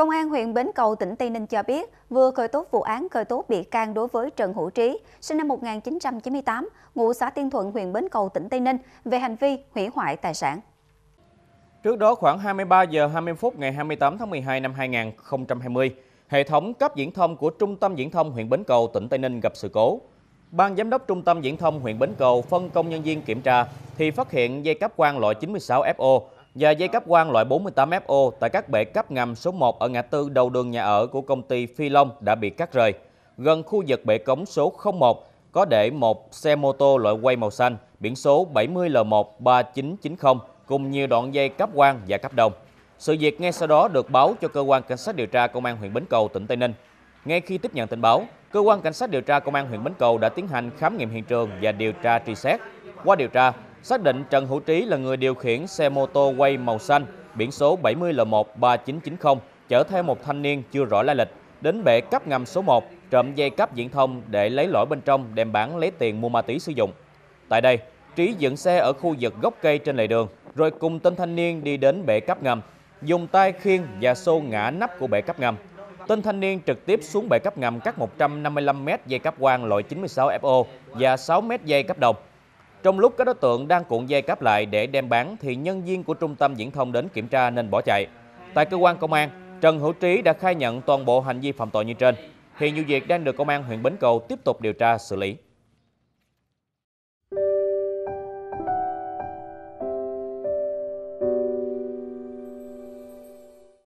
Công an huyện Bến Cầu, tỉnh Tây Ninh cho biết vừa khởi tố vụ án khởi tố bị can đối với Trần Hữu Trí, sinh năm 1998, ngụ xã Tiên Thuận, huyện Bến Cầu, tỉnh Tây Ninh về hành vi hủy hoại tài sản. Trước đó khoảng 23 giờ 20 phút ngày 28 tháng 12 năm 2020, hệ thống cấp viễn thông của Trung tâm Viễn thông huyện Bến Cầu, tỉnh Tây Ninh gặp sự cố. Ban giám đốc Trung tâm Viễn thông huyện Bến Cầu phân công nhân viên kiểm tra thì phát hiện dây cáp quang loại 96FO và dây cáp quang loại 48FO tại các bệ cáp ngầm số 1 ở ngã tư đầu đường nhà ở của công ty Phi Long đã bị cắt rời. Gần khu vực bệ cống số 01 có để một xe mô tô loại quay màu xanh biển số 70L13990 cùng nhiều đoạn dây cáp quang và cáp đồng. Sự việc ngay sau đó được báo cho cơ quan cảnh sát điều tra công an huyện Bến Cầu tỉnh Tây Ninh. Ngay khi tiếp nhận tin báo, cơ quan cảnh sát điều tra công an huyện Bến Cầu đã tiến hành khám nghiệm hiện trường và điều tra truy xét. Qua điều tra, xác định Trần Hữu Trí là người điều khiển xe mô tô quay màu xanh biển số 70L13990 chở theo một thanh niên chưa rõ lai lịch đến bể cấp ngầm số 1 trộm dây cáp viễn thông để lấy lõi bên trong đem bán lấy tiền mua ma túy sử dụng. Tại đây, Trí dựng xe ở khu vực gốc cây trên lề đường rồi cùng tên thanh niên đi đến bể cấp ngầm, dùng tay khiên và xô ngã nắp của bể cấp ngầm. Tên thanh niên trực tiếp xuống bể cấp ngầm cắt 155m dây cáp quang loại 96FO và 6m dây cáp đồng trong lúc các đối tượng đang cuộn dây cáp lại để đem bán thì nhân viên của trung tâm viễn thông đến kiểm tra nên bỏ chạy. Tại cơ quan công an, Trần Hữu Trí đã khai nhận toàn bộ hành vi phạm tội như trên. Hiện vụ việc đang được công an huyện Bến Cầu tiếp tục điều tra xử lý.